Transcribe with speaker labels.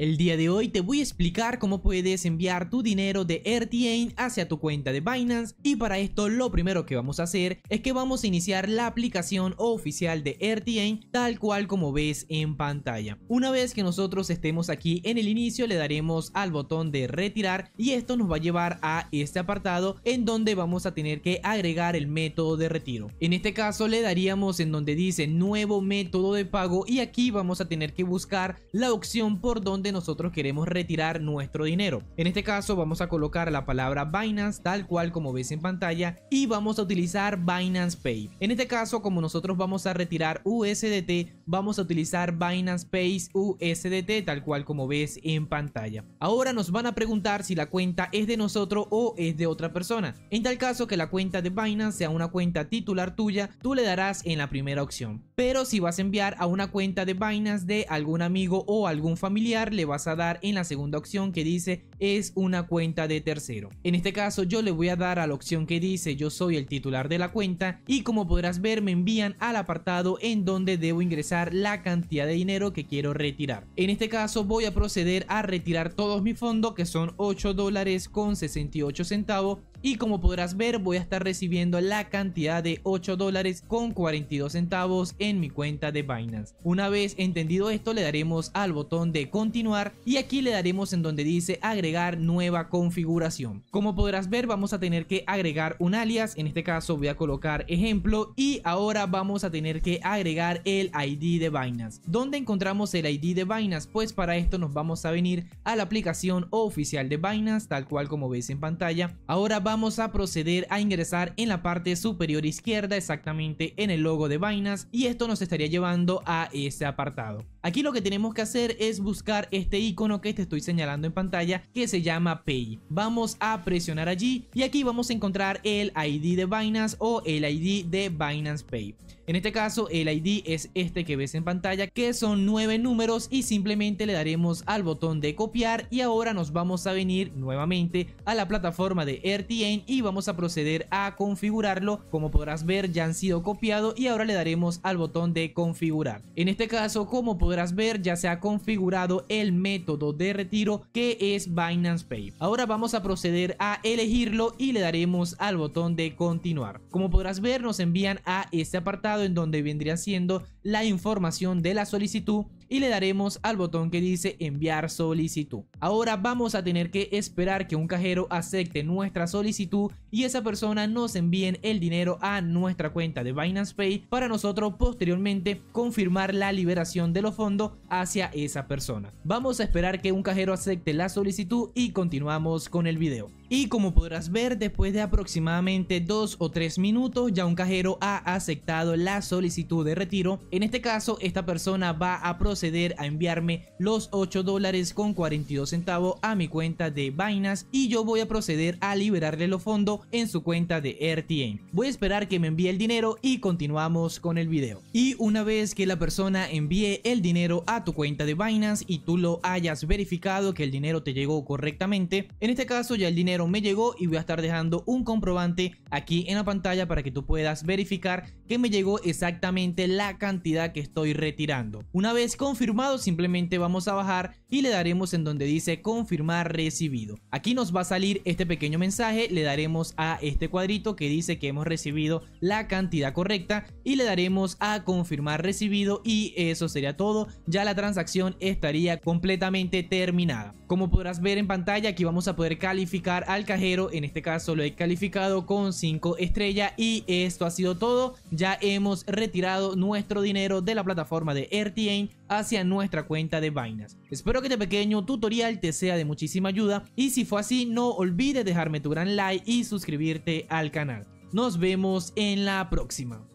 Speaker 1: El día de hoy te voy a explicar cómo puedes enviar tu dinero de RTN hacia tu cuenta de Binance y para esto lo primero que vamos a hacer es que vamos a iniciar la aplicación oficial de RTN tal cual como ves en pantalla. Una vez que nosotros estemos aquí en el inicio le daremos al botón de retirar y esto nos va a llevar a este apartado en donde vamos a tener que agregar el método de retiro. En este caso le daríamos en donde dice nuevo método de pago y aquí vamos a tener que buscar la opción por donde nosotros queremos retirar nuestro dinero. En este caso vamos a colocar la palabra Binance tal cual como ves en pantalla y vamos a utilizar Binance Pay. En este caso como nosotros vamos a retirar USDT vamos a utilizar Binance Pace USDT tal cual como ves en pantalla. Ahora nos van a preguntar si la cuenta es de nosotros o es de otra persona. En tal caso que la cuenta de Binance sea una cuenta titular tuya, tú le darás en la primera opción. Pero si vas a enviar a una cuenta de Binance de algún amigo o algún familiar, le vas a dar en la segunda opción que dice es una cuenta de tercero. En este caso yo le voy a dar a la opción que dice yo soy el titular de la cuenta y como podrás ver me envían al apartado en donde debo ingresar la cantidad de dinero que quiero retirar. En este caso voy a proceder a retirar todos mis fondos que son 8 dólares con 68 centavos y como podrás ver voy a estar recibiendo la cantidad de 8 dólares con 42 centavos en mi cuenta de Binance. Una vez entendido esto le daremos al botón de continuar y aquí le daremos en donde dice agregar nueva configuración. Como podrás ver vamos a tener que agregar un alias, en este caso voy a colocar ejemplo y ahora vamos a tener que agregar el ID de Binance. ¿Dónde encontramos el ID de Binance? Pues para esto nos vamos a venir a la aplicación oficial de Binance tal cual como ves en pantalla. Ahora vamos vamos a proceder a ingresar en la parte superior izquierda, exactamente en el logo de vainas. y esto nos estaría llevando a ese apartado. Aquí lo que tenemos que hacer es buscar este icono que te estoy señalando en pantalla que se llama Pay. Vamos a presionar allí y aquí vamos a encontrar el ID de Binance o el ID de Binance Pay. En este caso el ID es este que ves en pantalla que son nueve números y simplemente le daremos al botón de copiar y ahora nos vamos a venir nuevamente a la plataforma de RTN y vamos a proceder a configurarlo. Como podrás ver ya han sido copiados y ahora le daremos al botón de configurar. En este caso como podemos podrás ver ya se ha configurado el método de retiro que es Binance Pay. Ahora vamos a proceder a elegirlo y le daremos al botón de continuar. Como podrás ver nos envían a este apartado en donde vendría siendo la información de la solicitud y le daremos al botón que dice enviar solicitud. Ahora vamos a tener que esperar que un cajero acepte nuestra solicitud y esa persona nos envíe el dinero a nuestra cuenta de Binance Pay para nosotros posteriormente confirmar la liberación de los fondos hacia esa persona. Vamos a esperar que un cajero acepte la solicitud y continuamos con el video. Y como podrás ver, después de aproximadamente 2 o 3 minutos ya un cajero ha aceptado la solicitud de retiro. En este caso, esta persona va a proceder a enviarme los 8 dólares con 42 centavos a mi cuenta de Binance y yo voy a proceder a liberarle los fondos en su cuenta de RTN. Voy a esperar que me envíe el dinero y continuamos con el video. Y una vez que la persona envíe el dinero a tu cuenta de Binance y tú lo hayas verificado que el dinero te llegó correctamente, en este caso ya el dinero me llegó y voy a estar dejando un comprobante aquí en la pantalla para que tú puedas verificar que me llegó exactamente la cantidad que estoy retirando. Una vez confirmado simplemente vamos a bajar y le daremos en donde dice confirmar recibido. Aquí nos va a salir este pequeño mensaje, le daremos a este cuadrito que dice que hemos recibido la cantidad correcta y le daremos a confirmar recibido y eso sería todo, ya la transacción estaría completamente terminada. Como podrás ver en pantalla aquí vamos a poder calificar al cajero, en este caso lo he calificado con 5 estrellas y esto ha sido todo, ya hemos retirado nuestro dinero de la plataforma de RTN hacia nuestra cuenta de vainas Espero que este pequeño tutorial te sea de muchísima ayuda y si fue así no olvides dejarme tu gran like y suscribirte al canal. Nos vemos en la próxima.